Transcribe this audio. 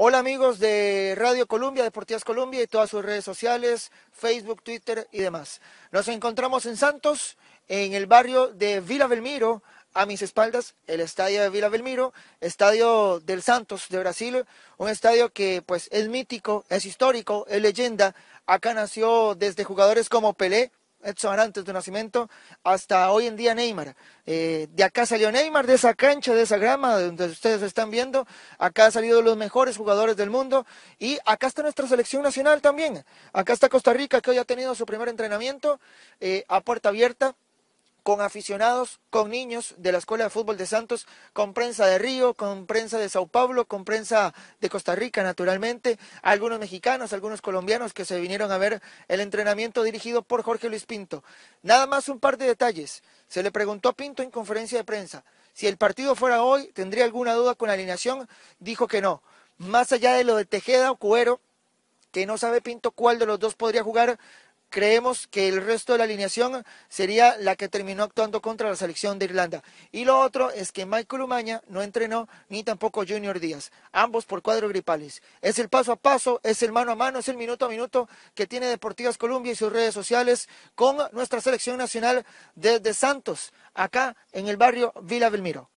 Hola amigos de Radio Colombia, Deportivas Colombia y todas sus redes sociales, Facebook, Twitter y demás. Nos encontramos en Santos, en el barrio de Vila Belmiro, a mis espaldas, el estadio de Vila Belmiro, estadio del Santos de Brasil, un estadio que pues es mítico, es histórico, es leyenda. Acá nació desde jugadores como Pelé, Edson antes de Nacimiento, hasta hoy en día Neymar. Eh, de acá salió Neymar, de esa cancha, de esa grama donde ustedes están viendo, acá han salido los mejores jugadores del mundo y acá está nuestra selección nacional también. Acá está Costa Rica, que hoy ha tenido su primer entrenamiento eh, a puerta abierta, con aficionados, con niños de la Escuela de Fútbol de Santos, con prensa de Río, con prensa de Sao Paulo, con prensa de Costa Rica, naturalmente, algunos mexicanos, algunos colombianos que se vinieron a ver el entrenamiento dirigido por Jorge Luis Pinto. Nada más un par de detalles. Se le preguntó a Pinto en conferencia de prensa si el partido fuera hoy, ¿tendría alguna duda con la alineación? Dijo que no. Más allá de lo de Tejeda o Cuero, que no sabe Pinto cuál de los dos podría jugar, creemos que el resto de la alineación sería la que terminó actuando contra la selección de Irlanda. Y lo otro es que Michael Umaña no entrenó ni tampoco Junior Díaz, ambos por cuadro gripales. Es el paso a paso, es el mano a mano, es el minuto a minuto que tiene Deportivas Colombia y sus redes sociales con nuestra selección nacional desde Santos, acá en el barrio Vila Belmiro.